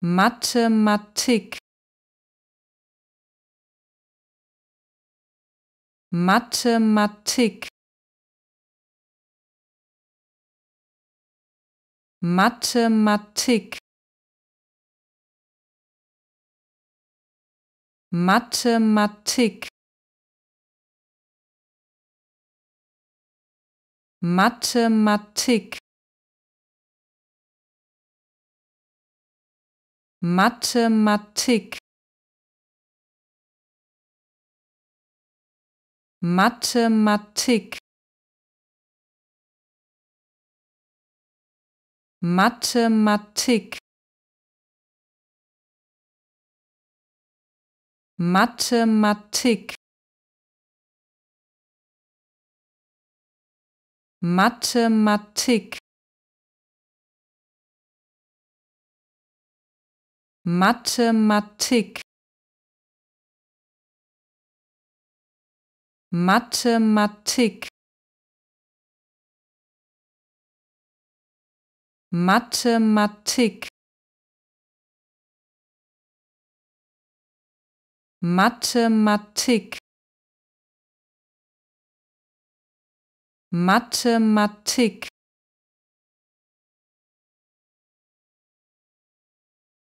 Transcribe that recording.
Mathematik Mathematik Mathematik Mathematik Mathematik Mathematik Mathematik Mathematik Mathematik Mathematik Mathematik Mathematik Mathematik Mathematik Mathematik